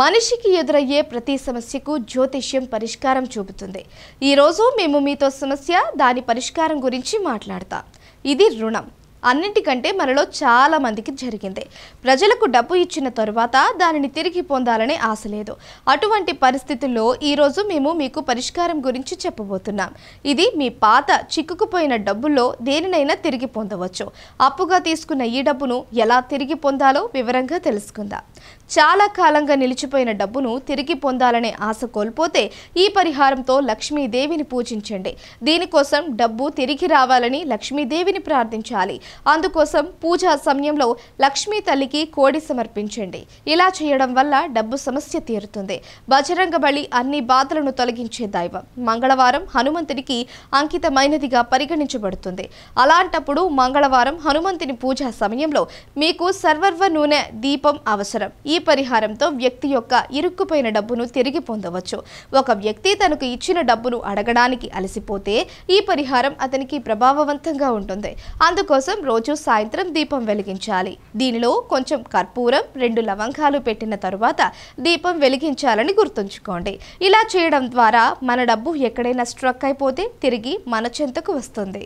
మనిషికి ఎదురయ్యే ప్రతి సమస్యకు జ్యోతిష్యం పరిష్కారం చూపుతుంది ఈరోజు మేము మీతో సమస్య దాని పరిష్కారం గురించి మాట్లాడతాం ఇది రుణం అన్నింటికంటే మనలో చాలా మందికి జరిగింది ప్రజలకు డబ్బు ఇచ్చిన తరువాత దానిని తిరిగి పొందాలనే ఆశ లేదు అటువంటి పరిస్థితుల్లో ఈరోజు మేము మీకు పరిష్కారం గురించి చెప్పబోతున్నాం ఇది మీ పాత చిక్కుకుపోయిన డబ్బుల్లో దేనినైనా తిరిగి పొందవచ్చు అప్పుగా తీసుకున్న ఈ డబ్బును ఎలా తిరిగి పొందాలో వివరంగా తెలుసుకుందాం చాలా కాలంగా నిలిచిపోయిన డబ్బును తిరిగి పొందాలనే ఆశ కోల్పోతే ఈ పరిహారంతో లక్ష్మీదేవిని పూజించండి దీనికోసం డబ్బు తిరిగి రావాలని లక్ష్మీదేవిని ప్రార్థించాలి అందుకోసం పూజా సమయంలో లక్ష్మీ తల్లికి కోడి సమర్పించండి ఇలా చేయడం వల్ల డబ్బు సమస్య తీరుతుంది బజరంగ అన్ని బాధలను తొలగించే దైవం మంగళవారం హనుమంతునికి అంకితమైనదిగా పరిగణించబడుతుంది అలాంటప్పుడు మంగళవారం హనుమంతుని పూజా సమయంలో మీకు సర్వర్వ నూనె దీపం అవసరం ఈ పరిహారంతో వ్యక్తి యొక్క ఇరుక్కుపోయిన డబ్బును తిరిగి పొందవచ్చు ఒక వ్యక్తి తనకు ఇచ్చిన డబ్బును అడగడానికి అలసిపోతే ఈ పరిహారం అతనికి ప్రభావవంతంగా ఉంటుంది అందుకోసం రోజు సాయంత్రం దీపం వెలిగించాలి దీనిలో కొంచెం కర్పూరం రెండు లవంగాలు పెట్టిన తరువాత దీపం వెలిగించాలని గుర్తుంచుకోండి ఇలా చేయడం ద్వారా మన డబ్బు ఎక్కడైనా స్ట్రక్ అయిపోతే తిరిగి మన చెంతకు వస్తుంది